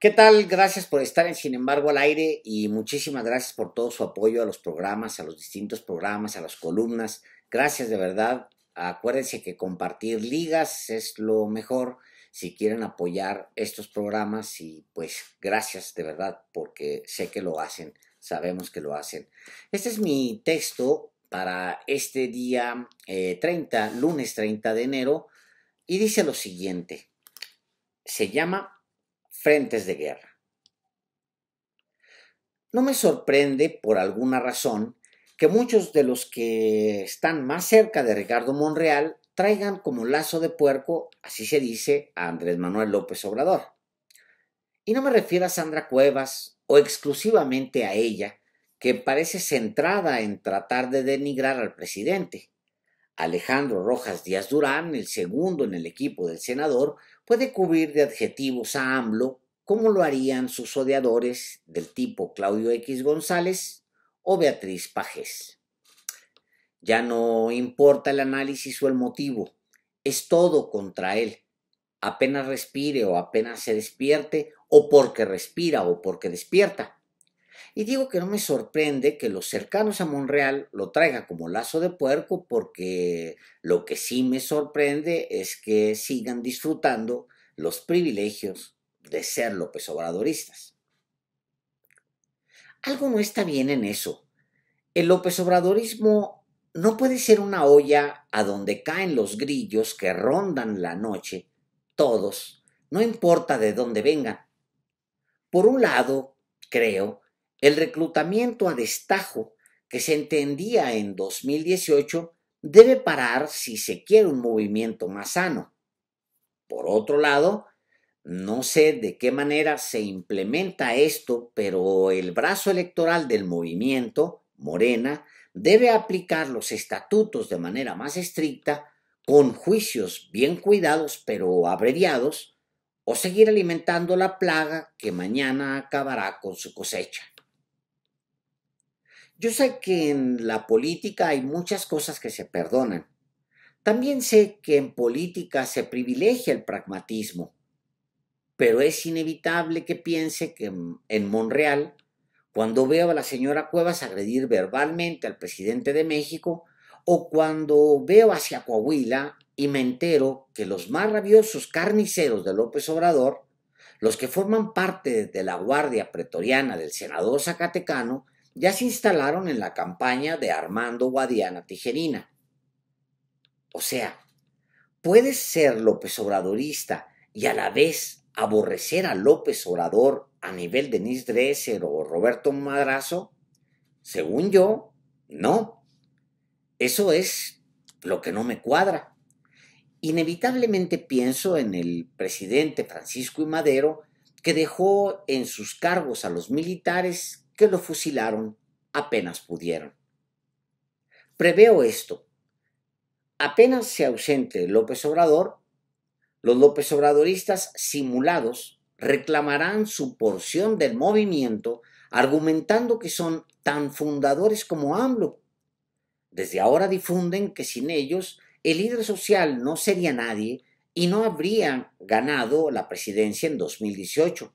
¿Qué tal? Gracias por estar en Sin embargo al aire y muchísimas gracias por todo su apoyo a los programas, a los distintos programas, a las columnas. Gracias de verdad. Acuérdense que compartir ligas es lo mejor si quieren apoyar estos programas y pues gracias de verdad porque sé que lo hacen, sabemos que lo hacen. Este es mi texto para este día 30, eh, lunes 30 de enero y dice lo siguiente. Se llama frentes de guerra. No me sorprende, por alguna razón, que muchos de los que están más cerca de Ricardo Monreal traigan como lazo de puerco, así se dice, a Andrés Manuel López Obrador. Y no me refiero a Sandra Cuevas o exclusivamente a ella, que parece centrada en tratar de denigrar al presidente. Alejandro Rojas Díaz Durán, el segundo en el equipo del senador, puede cubrir de adjetivos a AMLO como lo harían sus odiadores del tipo Claudio X González o Beatriz Pajes. Ya no importa el análisis o el motivo, es todo contra él. Apenas respire o apenas se despierte, o porque respira o porque despierta, y digo que no me sorprende que los cercanos a Monreal lo traigan como lazo de puerco porque lo que sí me sorprende es que sigan disfrutando los privilegios de ser López Obradoristas. Algo no está bien en eso. El López Obradorismo no puede ser una olla a donde caen los grillos que rondan la noche, todos, no importa de dónde vengan. Por un lado, creo el reclutamiento a destajo que se entendía en 2018 debe parar si se quiere un movimiento más sano. Por otro lado, no sé de qué manera se implementa esto, pero el brazo electoral del movimiento, Morena, debe aplicar los estatutos de manera más estricta, con juicios bien cuidados pero abreviados, o seguir alimentando la plaga que mañana acabará con su cosecha. Yo sé que en la política hay muchas cosas que se perdonan. También sé que en política se privilegia el pragmatismo, pero es inevitable que piense que en Monreal, cuando veo a la señora Cuevas agredir verbalmente al presidente de México, o cuando veo hacia Coahuila y me entero que los más rabiosos carniceros de López Obrador, los que forman parte de la Guardia Pretoriana del senador Zacatecano, ya se instalaron en la campaña de Armando Guadiana Tijerina. O sea, puedes ser López Obradorista y a la vez aborrecer a López Obrador a nivel de Nis Dresser o Roberto Madrazo? Según yo, no. Eso es lo que no me cuadra. Inevitablemente pienso en el presidente Francisco I. Madero, que dejó en sus cargos a los militares que lo fusilaron apenas pudieron. Preveo esto. Apenas se ausente López Obrador, los López Obradoristas simulados reclamarán su porción del movimiento argumentando que son tan fundadores como AMLO. Desde ahora difunden que sin ellos el líder social no sería nadie y no habría ganado la presidencia en 2018.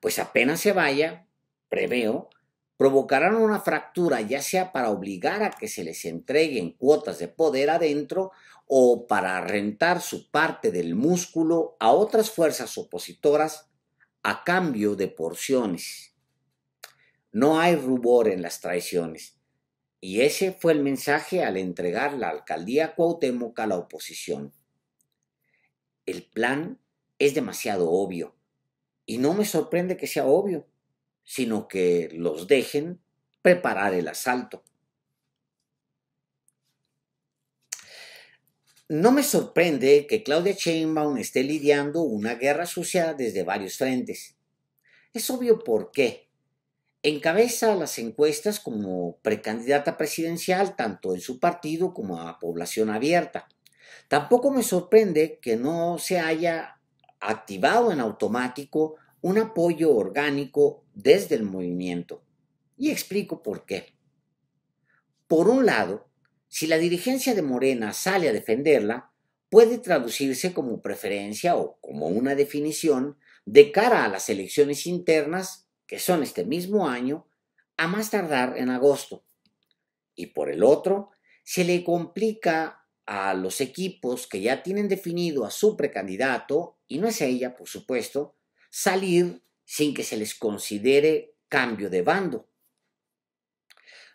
Pues apenas se vaya, preveo, provocarán una fractura ya sea para obligar a que se les entreguen cuotas de poder adentro o para rentar su parte del músculo a otras fuerzas opositoras a cambio de porciones. No hay rubor en las traiciones. Y ese fue el mensaje al entregar la alcaldía Cuauhtémoc a la oposición. El plan es demasiado obvio. Y no me sorprende que sea obvio sino que los dejen preparar el asalto. No me sorprende que Claudia Sheinbaum esté lidiando una guerra sucia desde varios frentes. Es obvio por qué. Encabeza las encuestas como precandidata presidencial tanto en su partido como a población abierta. Tampoco me sorprende que no se haya activado en automático un apoyo orgánico desde el movimiento. Y explico por qué. Por un lado, si la dirigencia de Morena sale a defenderla, puede traducirse como preferencia o como una definición de cara a las elecciones internas, que son este mismo año, a más tardar en agosto. Y por el otro, se le complica a los equipos que ya tienen definido a su precandidato, y no es ella, por supuesto, salir sin que se les considere cambio de bando.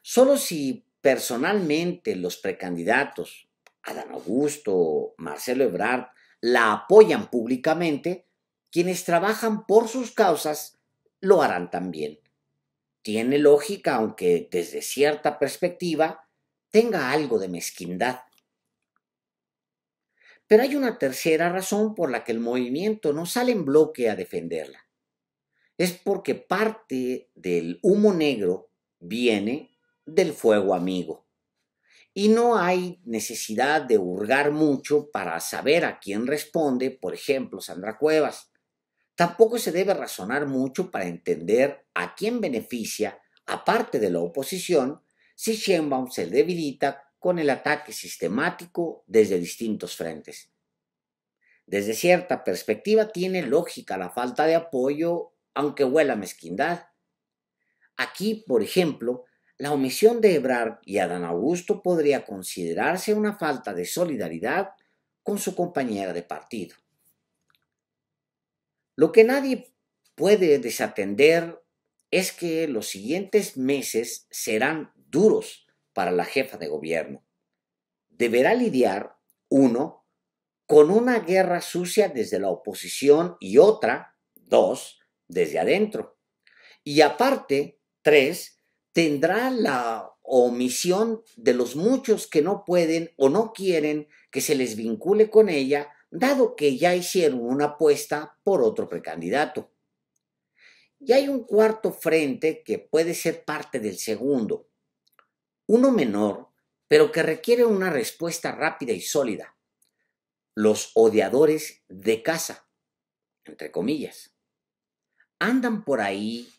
Solo si personalmente los precandidatos, Adán Augusto, Marcelo Ebrard, la apoyan públicamente, quienes trabajan por sus causas lo harán también. Tiene lógica, aunque desde cierta perspectiva tenga algo de mezquindad. Pero hay una tercera razón por la que el movimiento no sale en bloque a defenderla. Es porque parte del humo negro viene del fuego amigo. Y no hay necesidad de hurgar mucho para saber a quién responde, por ejemplo, Sandra Cuevas. Tampoco se debe razonar mucho para entender a quién beneficia, aparte de la oposición, si Sheinbaum se debilita con el ataque sistemático desde distintos frentes. Desde cierta perspectiva tiene lógica la falta de apoyo, aunque huela mezquindad. Aquí, por ejemplo, la omisión de Ebrard y Adán Augusto podría considerarse una falta de solidaridad con su compañera de partido. Lo que nadie puede desatender es que los siguientes meses serán duros para la jefa de gobierno. Deberá lidiar, uno, con una guerra sucia desde la oposición y otra, dos, desde adentro. Y aparte, tres, tendrá la omisión de los muchos que no pueden o no quieren que se les vincule con ella, dado que ya hicieron una apuesta por otro precandidato. Y hay un cuarto frente que puede ser parte del segundo, uno menor, pero que requiere una respuesta rápida y sólida. Los odiadores de casa, entre comillas. Andan por ahí,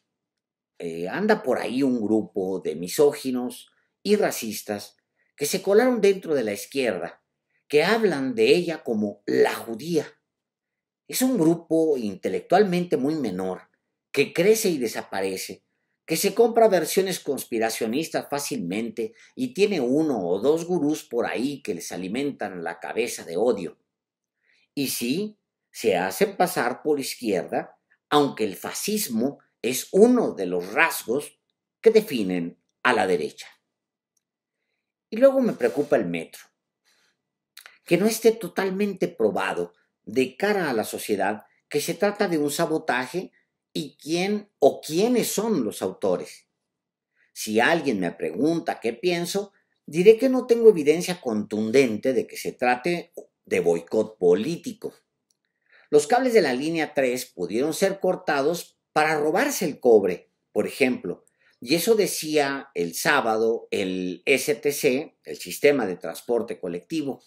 eh, anda por ahí un grupo de misóginos y racistas que se colaron dentro de la izquierda, que hablan de ella como la judía. Es un grupo intelectualmente muy menor, que crece y desaparece, que se compra versiones conspiracionistas fácilmente y tiene uno o dos gurús por ahí que les alimentan la cabeza de odio. Y sí, se hacen pasar por izquierda, aunque el fascismo es uno de los rasgos que definen a la derecha. Y luego me preocupa el metro, que no esté totalmente probado de cara a la sociedad que se trata de un sabotaje y quién o quiénes son los autores. Si alguien me pregunta qué pienso, diré que no tengo evidencia contundente de que se trate de boicot político. Los cables de la línea 3 pudieron ser cortados para robarse el cobre, por ejemplo, y eso decía el sábado el STC, el Sistema de Transporte Colectivo.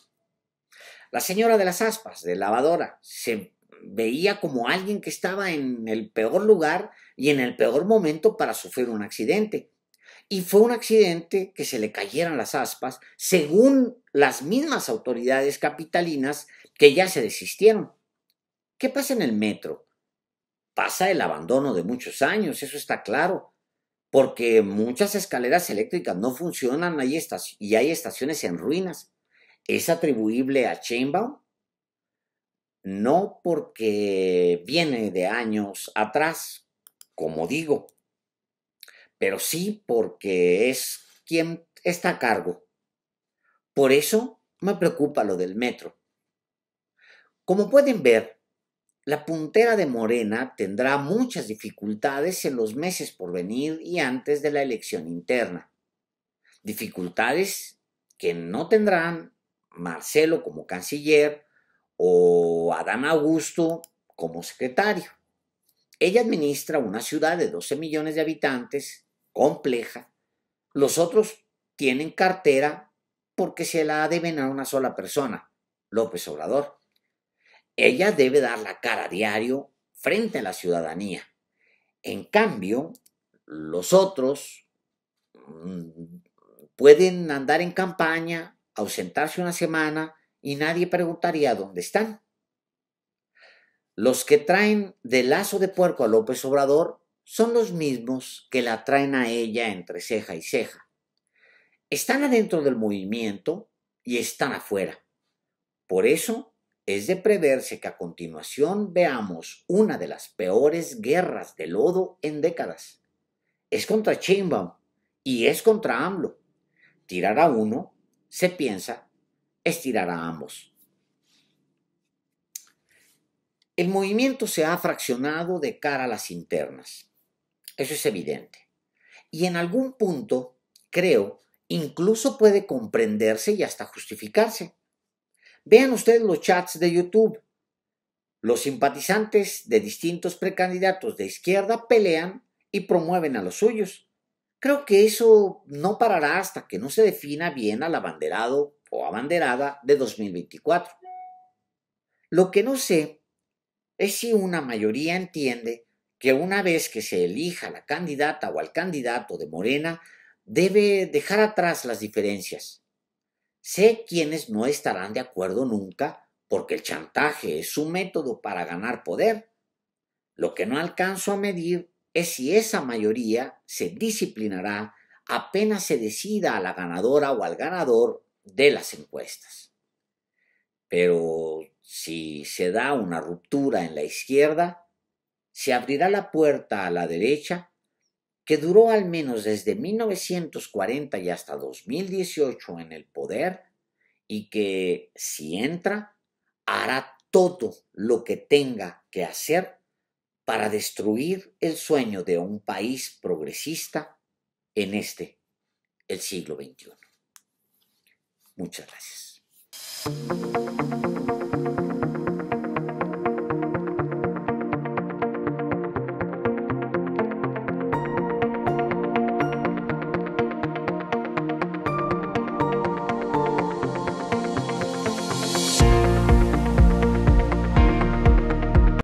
La señora de las aspas, de lavadora, se veía como alguien que estaba en el peor lugar y en el peor momento para sufrir un accidente. Y fue un accidente que se le cayeran las aspas, según las mismas autoridades capitalinas que ya se desistieron. ¿Qué pasa en el metro? Pasa el abandono de muchos años, eso está claro, porque muchas escaleras eléctricas no funcionan y hay estaciones en ruinas. ¿Es atribuible a Chainbaum? no porque viene de años atrás, como digo, pero sí porque es quien está a cargo. Por eso me preocupa lo del metro. Como pueden ver, la puntera de Morena tendrá muchas dificultades en los meses por venir y antes de la elección interna. Dificultades que no tendrán Marcelo como canciller o Adán Augusto como secretario. Ella administra una ciudad de 12 millones de habitantes, compleja. Los otros tienen cartera porque se la deben a una sola persona, López Obrador. Ella debe dar la cara a diario frente a la ciudadanía. En cambio, los otros mm, pueden andar en campaña, ausentarse una semana, y nadie preguntaría dónde están. Los que traen de lazo de puerco a López Obrador son los mismos que la traen a ella entre ceja y ceja. Están adentro del movimiento y están afuera. Por eso es de preverse que a continuación veamos una de las peores guerras de lodo en décadas. Es contra Chimbaum y es contra AMLO. Tirar a uno, se piensa, estirar a ambos. El movimiento se ha fraccionado de cara a las internas. Eso es evidente. Y en algún punto, creo, incluso puede comprenderse y hasta justificarse. Vean ustedes los chats de YouTube. Los simpatizantes de distintos precandidatos de izquierda pelean y promueven a los suyos. Creo que eso no parará hasta que no se defina bien al abanderado o abanderada de 2024. Lo que no sé es si una mayoría entiende que una vez que se elija la candidata o al candidato de Morena, debe dejar atrás las diferencias. Sé quienes no estarán de acuerdo nunca porque el chantaje es su método para ganar poder. Lo que no alcanzo a medir es si esa mayoría se disciplinará apenas se decida a la ganadora o al ganador de las encuestas. Pero si se da una ruptura en la izquierda, se abrirá la puerta a la derecha, que duró al menos desde 1940 y hasta 2018 en el poder, y que si entra, hará todo lo que tenga que hacer para destruir el sueño de un país progresista en este, el siglo XXI. Muchas gracias.